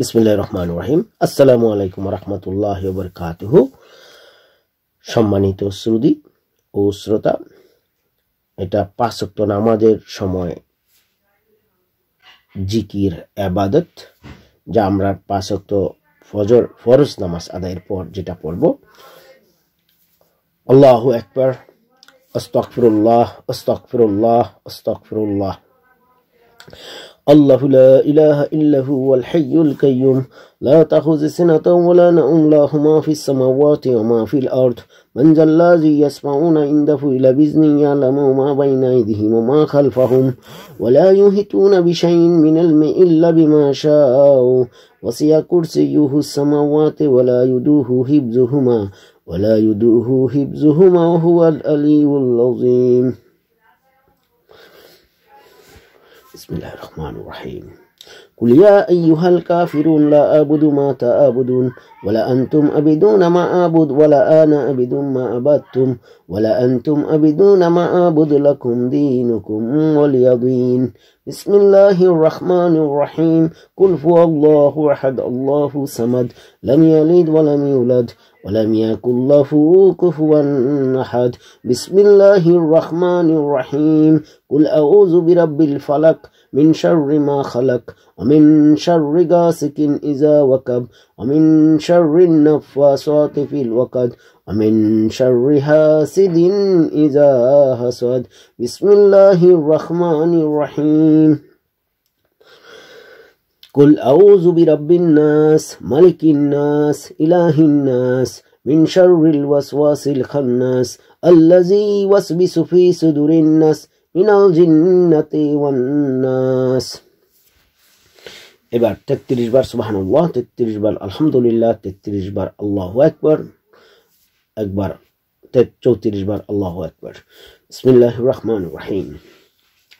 বিসমুল্লাহ রহমান রাহিম আসসালামু আলাইকুম রহমতুল্লাহ বরকাত সম্মানিত শ্রুদি ও শ্রোতা এটা পাঁচক্ত নামাজের সময় জিকির আবাদত যা আমরা পাঁচক্ত ফজর ফরজ নামাজ আদায়ের পর যেটা পড়ব আল্লাহ একবার অস্তকফিরুল্লাহ অস্তকফিরুল্লাহ অস্তকফিরুল্লাহ الله لا إله إلا هو الحي القيوم لا تأخذ سنة ولا نوم له ما في السماوات وما في الأرض من ذا الذي يسمعون عنده إلى بإذن يعلم ما بين أيديهم وما خلفهم ولا يهتون بشيء من علم إلا بما شاء وسع كرسيه السماوات ولا يدوه حفظهما ولا يدوه حفظهما وهو الألي العظيم بسم الله الرحمن الرحيم قل يا أيها الكافرون لا أعبد ما تعبدون ولا أنتم أبدون ما أعبد ولا أنا أبد ما أبدتم ولا أنتم أبدون ما أعبد لكم دينكم وليضين بسم الله الرحمن الرحيم قل هو الله أحد الله صمد لم يلد ولم يولد ولم يكن له كفوا أحد بسم الله الرحمن الرحيم قل أعوذ برب الفلق من شر ما خلق ومن شر غاسق إذا وكب ومن شر النفاثات في الوقد ومن شر حاسد إذا حسد بسم الله الرحمن الرحيم قل أعوذ برب الناس ملك الناس إله الناس من شر الوسواس الخناس الذي يوسوس في صدور الناس من الجنة والناس এবার তেত্রিশ বার সুবাহান আল্লাহ বার আলহামদুলিল্লাহ তেত্রিশ বার আল্লাহ একবার একবার চৌত্রিশ বার আল্লাহ একবার বিসমিল্লাহ রহমান রাহিম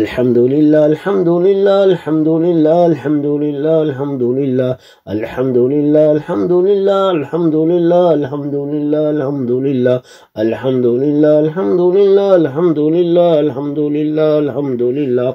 الحمد لله الحمد لله الحمد لله الحمد لله الحمد لله الحمد لله الحمد لله الحمد لله الحمد لله الحمد لله الحمد لله الحمد لله الحمد لله الحمد لله الحمد لله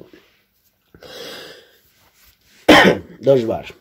dois dos bares.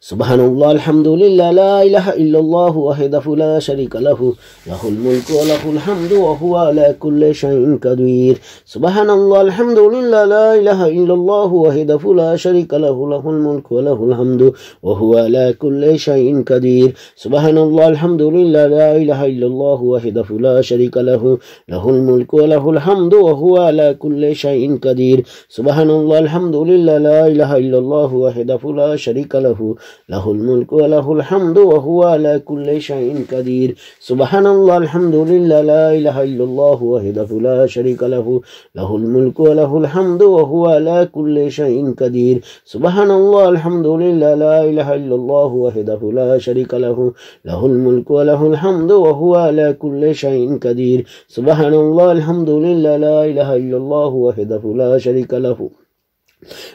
سبحان الله الحمد لله لا إله إلا الله وحده لا شريك له له الملك وله الحمد وهو على كل شيء قدير سبحان الله الحمد لله لا إله إلا الله وحده لا شريك له له الملك وله الحمد وهو على كل شيء قدير سبحان الله الحمد لله لا إله إلا الله وحده لا شريك له له الملك وله الحمد وهو على كل شيء قدير سبحان الله الحمد لله لا إله إلا الله وحده لا شريك له له الملك وله الحمد وهو على كل شيء قدير سبحان الله الحمد لله لا إله إلا الله وحده لا شريك له له الملك وله الحمد وهو على كل شيء قدير سبحان الله الحمد لله لا إله إلا الله وحده لا شريك له له الملك وله الحمد وهو على كل شيء قدير سبحان الله الحمد لله لا إله إلا الله وحده لا شريك له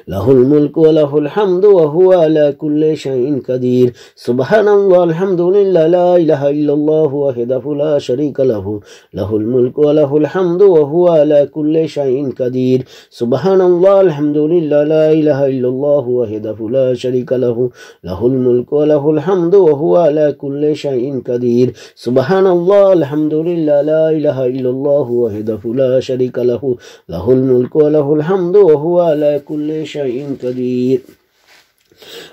له الملك وله الحمد وهو على كل شيء قدير سبحان الله الحمد لله لا إله إلا الله وحده لا شريك له له الملك وله الحمد وهو على كل شيء قدير سبحان الله الحمد لله لا إله إلا الله وحده لا شريك له له الملك وله الحمد وهو على كل شيء قدير سبحان الله الحمد لله لا إله إلا الله وحده لا شريك له له الملك وله الحمد وهو على كل شيء 相应的。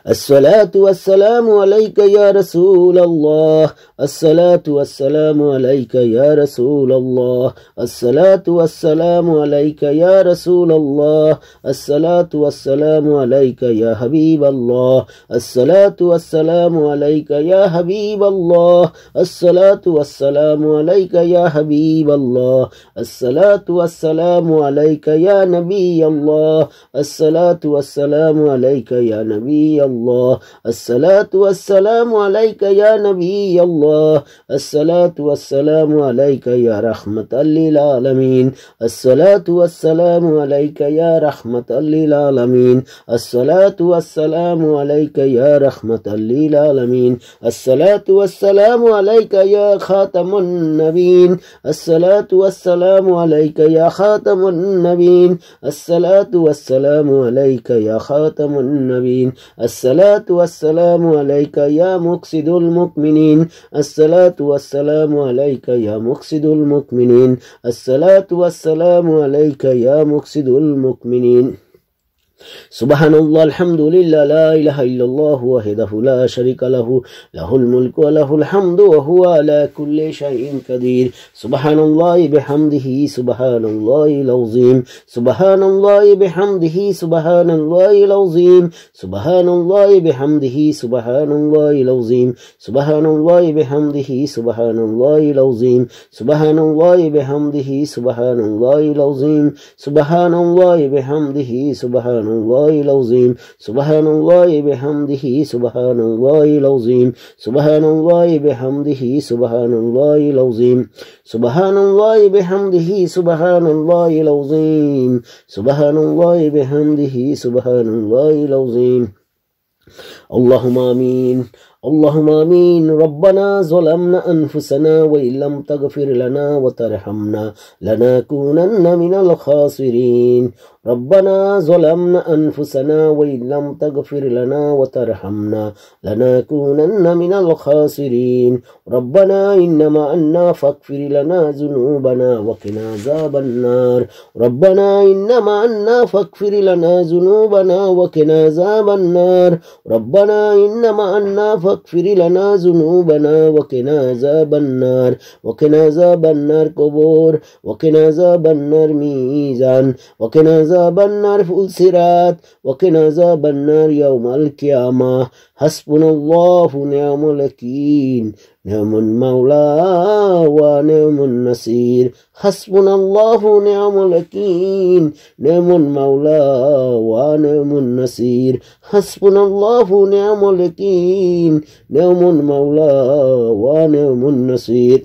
الصلاة والسلام عليك يا رسول الله الصلاة والسلام عليك يا رسول الله الصلاة والسلام عليك يا رسول الله الصلاة والسلام عليك يا حبيب الله الصلاة والسلام عليك يا حبيب الله الصلاة والسلام عليك يا حبيب الله الصلاة والسلام عليك يا نبي الله الصلاة والسلام عليك يا نبي نبي الله الصلاة والسلام عليك يا نبي الله الصلاة والسلام عليك يا رحمة للعالمين الصلاة والسلام عليك يا رحمة للعالمين الصلاة والسلام عليك يا رحمة للعالمين الصلاة والسلام عليك يا خاتم النبيين الصلاة والسلام عليك يا خاتم النبيين الصلاة والسلام عليك يا خاتم النبيين الصلاة والسلام عليك يا مقصد المؤمنين الصلاة والسلام عليك يا مقصد المؤمنين الصلاة والسلام عليك يا مقصد المؤمنين سبحان الله الحمد لله لا إله إلا الله وحده لا شريك له له الملك وله الحمد وهو على كل شيء قدير سبحان الله بحمده سبحان الله العظيم سبحان الله بحمده سبحان الله العظيم سبحان الله بحمده سبحان الله العظيم سبحان الله بحمده سبحان الله العظيم سبحان الله بحمده سبحان الله العظيم سبحان الله بحمده سبحان الله العظيم سبحان الله بحمده سبحان الله العظيم سبحان الله بحمده سبحان الله العظيم سبحان الله بحمده سبحان الله العظيم سبحان الله بحمده سبحان الله العظيم اللهم امين اللهم آمين ربنا ظلمنا أنفسنا وإن لم تغفر لنا وترحمنا لنكونن من الخاسرين ربنا ظلمنا أنفسنا وإن لم تغفر لنا وترحمنا لنكونن من الخاسرين ربنا إنما أنا فاغفر لنا ذنوبنا وقنا عذاب النار ربنا إنما أنا فاغفر لنا ذنوبنا وقنا عذاب النار ربنا إنما أنا فاغفر لنا ذنوبنا وقنا عذاب النار وقنا عذاب النار قبور وقنا عذاب النار ميزان وقنا عذاب النار في الصراط وقنا عذاب النار يوم القيامة حسبنا الله ونعم الوكيل نعم المولى ونعم النصير حسبنا الله نعم الوكيل نعم المولى ونعم النصير حسبنا الله نعم الوكيل نعم المولى ونعم النصير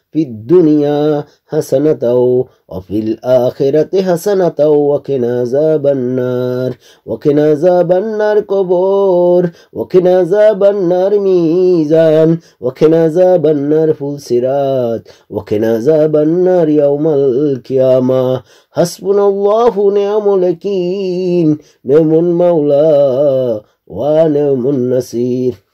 في الدنيا حسنة وفي الآخرة حسنة وكنا زاب النار وكنا زاب النار قبور وكنا زاب النار ميزان وكنا زاب النار فلسرات وكنا زاب النار يوم القيامة حسبنا الله نعم لكين نعم المولى ونعم النصير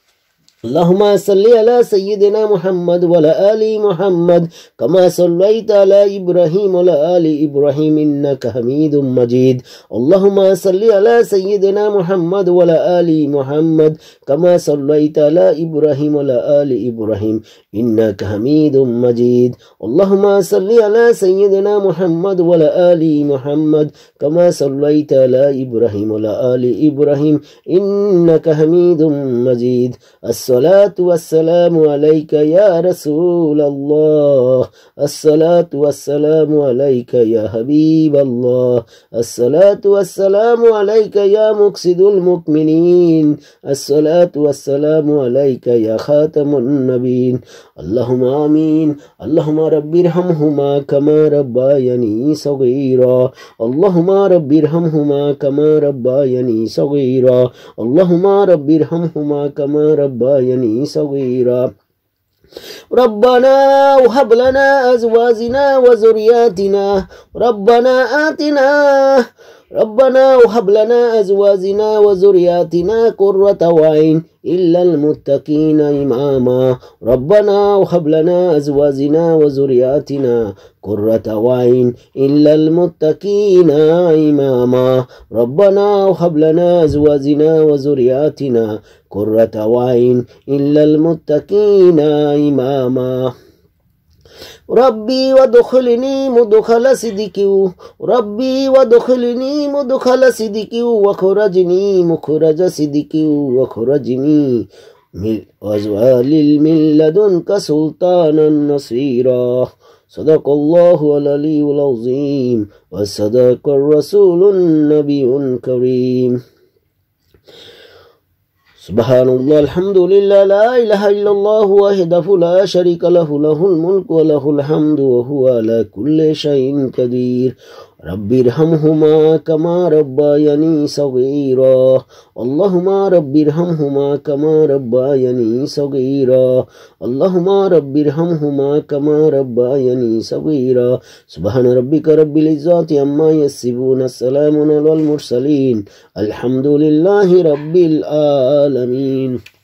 اللهم صل على سيدنا محمد وعلى آل محمد كما صليت على إبراهيم وعلى آل إبراهيم إنك حميد مجيد اللهم صل على سيدنا محمد وعلى آل محمد كما صليت على إبراهيم وعلى آل إبراهيم إنك حميد مجيد اللهم صل على سيدنا محمد وعلى آل محمد كما صليت على إبراهيم وعلى آل إبراهيم إنك حميد مجيد الصلاة والسلام عليك يا رسول الله الصلاة والسلام عليك يا حبيب الله الصلاة والسلام عليك يا مقصد المؤمنين الصلاة والسلام عليك يا خاتم النبيين اللهم آمين اللهم رب ارحمهما كما ربايني صغيرا اللهم رب ارحمهما كما ربايني صغيرا اللهم رب ارحمهما كما ربايني يعني صغيرا ربنا وهب لنا أزواجنا وذرياتنا ربنا آتنا ربنا وهب لنا أزواجنا وذرياتنا قرة عين إلا المتقين إماما ربنا وهب لنا أزواجنا وذرياتنا قرة عين إلا المتقين إماما ربنا وهب لنا أزواجنا وذرياتنا قرة عين إلا المتقين إماما ربي وادخلني مدخل صدق ربي وادخلني مدخل صدق واخرجني مخرج صدق واخرجني أزوال من لدنك سلطانا نصيرا صدق الله العلي العظيم وصدق الرسول النبي الكريم سبحان الله الحمد لله لا إله إلا الله وحده لا شريك له له الملك وله الحمد وهو على كل شيء قدير رب ارحمهما كما ربياني صغيرا اللهم رب ارحمهما كما ربياني صغيرا اللهم رب ارحمهما كما ربياني صغيرا سبحان ربك رب العزة عما يصفون السلام على المرسلين الحمد لله رب العالمين